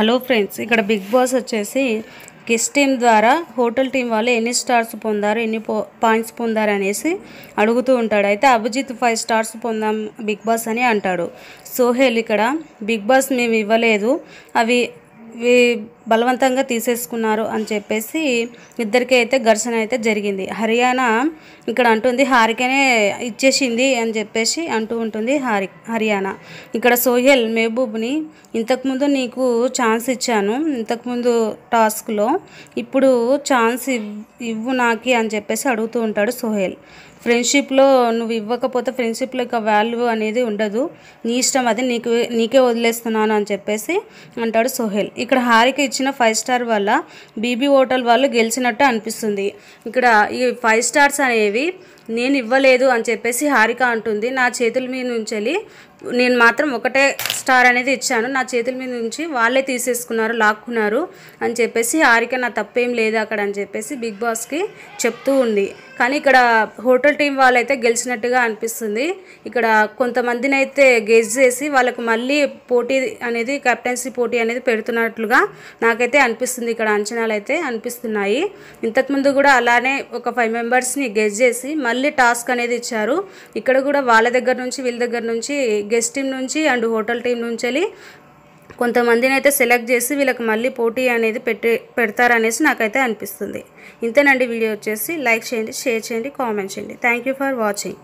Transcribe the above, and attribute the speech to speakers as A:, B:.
A: hello friends ఇక్కడ big boss వచ్చేసి guest team ద్వారా హోటల్ టీం వాళ్ళు ఎన్ని స్టార్స్ పొందారు ఎన్ని పాయింట్స్ పొందారు అనేసి అడుగుతూ ఉంటాడు అయితే అభిజిత్ ఫైవ్ స్టార్స్ పొందాం బిగ్ బాస్ అని అంటాడు సోహెల్ ఇక్కడ బిగ్ బాస్ మేము ఇవ్వలేదు అవి బలవంతంగా తీసేసుకున్నారు అని చెప్పేసి ఇద్దరికి అయితే ఘర్షణ అయితే జరిగింది హర్యానా ఇక్కడ అంటుంది హారికనే ఇచ్చేసింది అని చెప్పేసి అంటూ ఉంటుంది హారి హర్యానా ఇక్కడ సోహెల్ మెహబూబ్ని ఇంతకుముందు నీకు ఛాన్స్ ఇచ్చాను ఇంతకుముందు టాస్క్లో ఇప్పుడు ఛాన్స్ ఇవ్వు నాకి అని చెప్పేసి అడుగుతూ ఉంటాడు సోహెల్ ఫ్రెండ్షిప్లో నువ్వు ఇవ్వకపోతే ఫ్రెండ్షిప్లో ఇక వాల్యూ అనేది ఉండదు నీ ఇష్టం అది నీకు నీకే వదిలేస్తున్నాను అని చెప్పేసి అంటాడు సోహెల్ ఇక్కడ హారిక ఇచ్చిన ఫైవ్ స్టార్ వల్ల బీబీ హోటల్ వాళ్ళు గెలిచినట్టు అనిపిస్తుంది ఇక్కడ ఈ ఫైవ్ స్టార్స్ అనేవి నేను ఇవ్వలేదు అని చెప్పేసి హారిక అంటుంది నా చేతుల మీద నుంచి నేను మాత్రం ఒకటే స్టార్ అనేది ఇచ్చాను నా చేతుల మీద నుంచి వాళ్ళే తీసేసుకున్నారు లాక్కున్నారు అని చెప్పేసి ఆరిక నా తప్పేం లేదు అక్కడ అని చెప్పేసి బిగ్ బాస్కి చెప్తూ ఉంది కానీ ఇక్కడ హోటల్ టీం వాళ్ళైతే గెలిచినట్టుగా అనిపిస్తుంది ఇక్కడ కొంతమందిని అయితే గెజ్ చేసి వాళ్ళకు మళ్ళీ పోటీ అనేది కెప్టెన్సీ పోటీ అనేది పెడుతున్నట్లుగా నాకైతే అనిపిస్తుంది ఇక్కడ అంచనాలు అయితే అనిపిస్తున్నాయి ఇంతకుముందు కూడా అలానే ఒక ఫైవ్ మెంబర్స్ని గెస్ చేసి మళ్ళీ టాస్క్ అనేది ఇచ్చారు ఇక్కడ కూడా వాళ్ళ దగ్గర నుంచి వీళ్ళ దగ్గర నుంచి గెస్ట్ టీం నుంచి అండ్ హోటల్ టీం నుంచి వెళ్ళి కొంతమందిని అయితే సెలెక్ట్ చేసి వీళ్ళకి మళ్ళీ పోటీ అనేది పెట్టి పెడతారనేసి నాకైతే అనిపిస్తుంది ఇంతేనండి వీడియో వచ్చేసి లైక్ చేయండి షేర్ చేయండి కామెంట్ చేయండి థ్యాంక్ ఫర్ వాచింగ్